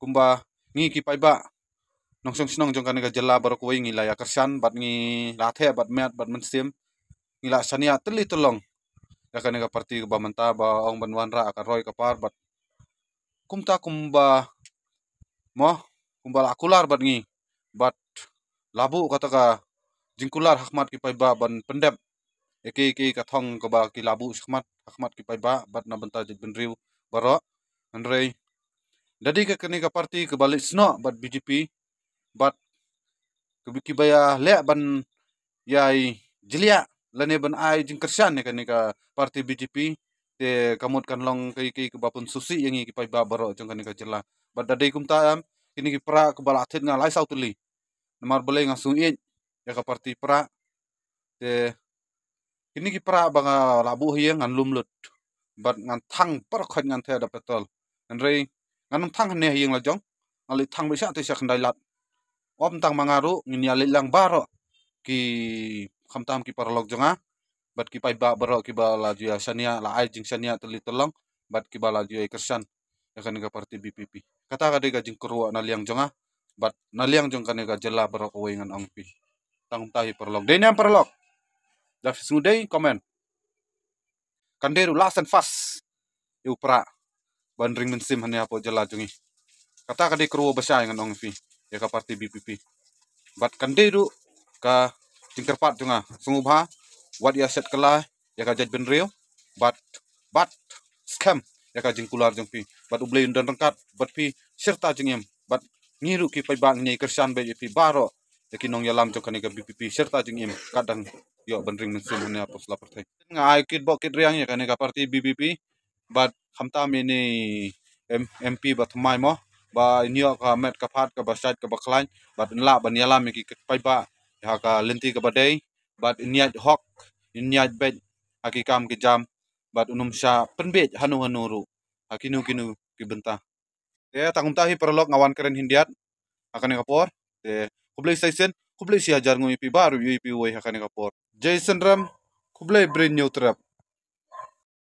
kumba ngi ki paiba nongsong sinong jong kan ga jela bar ko ngi ya kersan bat ngi lathe bat mat bat mensim ngi la sania teli tolong ya kan ga parti ba menta ba ong ban wanra akan roy kapar bat kumta kumba mo kumba la kular bat ngi bat labu kata ka jingkular hakmat ki paiba ban pendep eki eki kathong ko ba ki labu hakmat hakmat ki paiba bat na benta jik benriu baro andre jadi ke kini ke parti ke balik sno bat BJP bat ke biki baya le ban yai jelia lani ban ai jing kersian ne kini ke parti BJP te kamut long ke kai ke bapun susi yang kipai pai babaro jong kini ke jela bat dadai kum ta am kini ke pra ke balatit ngalai sau tuli namar boleh ngasung it ya ke parti pra te kini ke pra banga labuh hiang ngan lumlut bat ngan tang par ngan teh ada petol, ngan nganang tang ne hing la jong ali tang bisa te sia kandai lat om tang mangaru ngini ali lang baro ki khamtam ki paralok jonga bat ki pai ba baro ki ba la jua sania la ai jing sania teli tolong bat ki ba la ju kersan akan ya ka parti BPP kata ka dega jing kuruwa na liang jonga bat na liang jong kanega jela baro ko wingan ang pi tang tahi paralok denya paralog dafis ngudei komen. Kanderu lasan fas iu pra bandring mensim hanya apa jela jungi kata kadi kruo besa yang nong fi ya ka parti BPP bat kande du ka pat junga sungubha wat ya set kala ya ka ben benreo bat bat scam ya ka jingkular jeng pi bat ublay dan rengkat bat pi serta jengem bat ngiru ki pai bang nyai kersan be fi baro ya ki nong yalam jong ka BPP serta jengem kadang yo benring mensim hanya apa sela partai ngai kit bok kit riang ya ka parti BPP but khamta mi ni mp ba thmai mo ba inyo ka met ka phat ka ba side ka ba khlain but la ban yala mi ki pai ba ha ya ka lenti ka ba dei but inyat hok inyat bet aki kam ki jam but unum sha penbet hanu hanu ru akinu kinu ki benta ya tangum tahi perlok ngawan keren hindiat akan kapor te kublai saisen kublai si hajar ngui pi baru yui pi woi akan kapor jason ram kublai brain new trap